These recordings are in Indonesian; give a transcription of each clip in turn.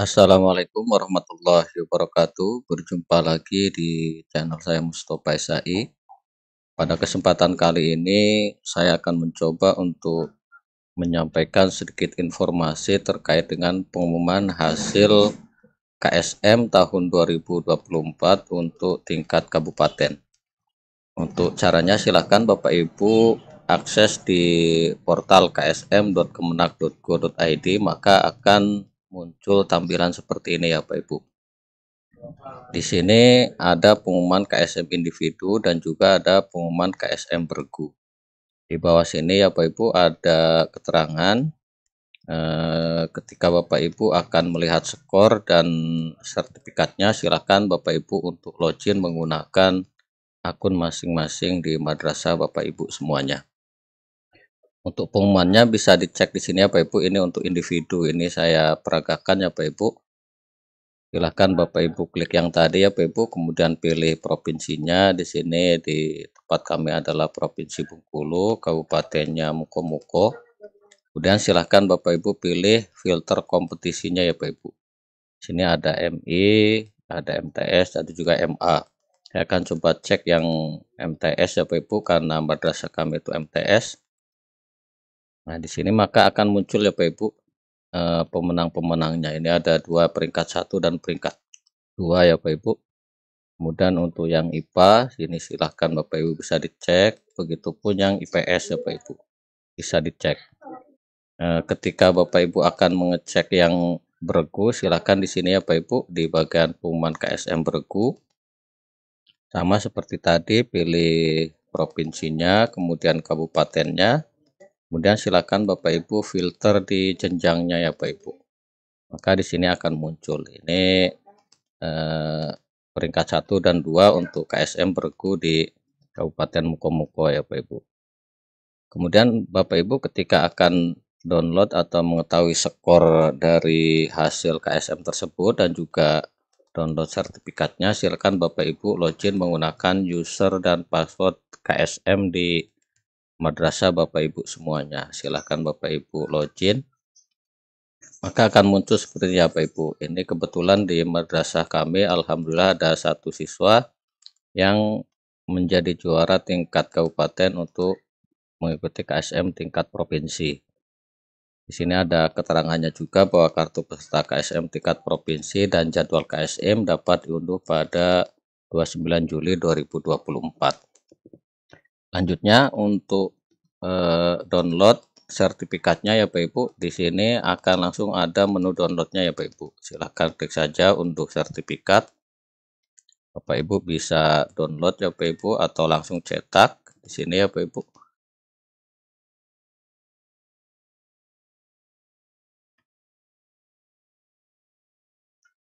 Assalamualaikum warahmatullahi wabarakatuh. Berjumpa lagi di channel saya Mustafa Isai. Pada kesempatan kali ini saya akan mencoba untuk menyampaikan sedikit informasi terkait dengan pengumuman hasil KSM tahun 2024 untuk tingkat kabupaten. Untuk caranya silahkan Bapak Ibu akses di portal ksm.kemenak.go.id maka akan muncul tampilan seperti ini ya Pak Ibu. Di sini ada pengumuman KSM individu dan juga ada pengumuman KSM bergu. Di bawah sini ya Pak Ibu ada keterangan eh, ketika Bapak Ibu akan melihat skor dan sertifikatnya silakan Bapak Ibu untuk login menggunakan akun masing-masing di madrasah Bapak Ibu semuanya. Untuk pengumumannya bisa dicek di sini ya Bapak Ibu, ini untuk individu, ini saya peragakan ya Bapak Ibu. Silahkan Bapak Ibu klik yang tadi ya Bapak Ibu, kemudian pilih provinsinya, di sini di tempat kami adalah Provinsi Bungkulu, Kabupatennya Mukomuko. Kemudian silahkan Bapak Ibu pilih filter kompetisinya ya Bapak Ibu. Di sini ada MI, ada MTS, ada juga MA. Saya akan coba cek yang MTS ya Bapak Ibu karena berdasarkan kami itu MTS Nah, di sini maka akan muncul ya Bapak Ibu eh, pemenang-pemenangnya. Ini ada dua peringkat satu dan peringkat dua ya Bapak Ibu. Kemudian untuk yang IPA, sini silahkan Bapak Ibu bisa dicek. Begitupun yang IPS ya Bapak Ibu, bisa dicek. Eh, ketika Bapak Ibu akan mengecek yang bergu, silahkan di sini ya Bapak Ibu, di bagian pengumuman KSM bergu. Sama seperti tadi, pilih provinsinya, kemudian kabupatennya, Kemudian silakan Bapak Ibu filter di jenjangnya ya Bapak Ibu. Maka di sini akan muncul ini eh, peringkat 1 dan 2 untuk KSM Bergu di Kabupaten Mukomuko ya Bapak Ibu. Kemudian Bapak Ibu ketika akan download atau mengetahui skor dari hasil KSM tersebut dan juga download sertifikatnya silakan Bapak Ibu login menggunakan user dan password KSM di madrasah Bapak Ibu semuanya. Silahkan Bapak Ibu login. Maka akan muncul seperti ini Bapak Ibu. Ini kebetulan di madrasah kami Alhamdulillah ada satu siswa yang menjadi juara tingkat kabupaten untuk mengikuti KSM tingkat provinsi. Di sini ada keterangannya juga bahwa kartu peserta KSM tingkat provinsi dan jadwal KSM dapat diunduh pada 29 Juli 2024 lanjutnya untuk eh, download sertifikatnya ya Bapak Ibu. Di sini akan langsung ada menu downloadnya ya Bapak Ibu. Silahkan klik saja untuk sertifikat. Bapak Ibu bisa download ya Bapak Ibu atau langsung cetak di sini ya Bapak Ibu.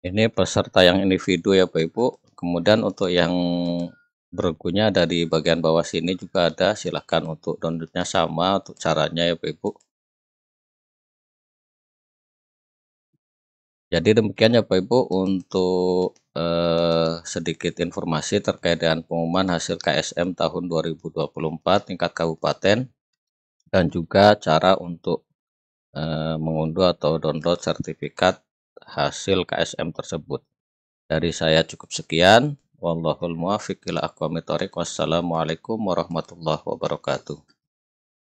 Ini peserta yang individu ya Bapak Ibu. Kemudian untuk yang bergunya dari bagian bawah sini juga ada silahkan untuk downloadnya sama untuk caranya ya Bapak Ibu jadi demikian ya Bapak Ibu untuk eh, sedikit informasi terkait dengan pengumuman hasil KSM tahun 2024 tingkat kabupaten dan juga cara untuk eh, mengunduh atau download sertifikat hasil KSM tersebut dari saya cukup sekian Wallahul muwafiq ila aqwamit thoriq. Wassalamualaikum warahmatullahi wabarakatuh.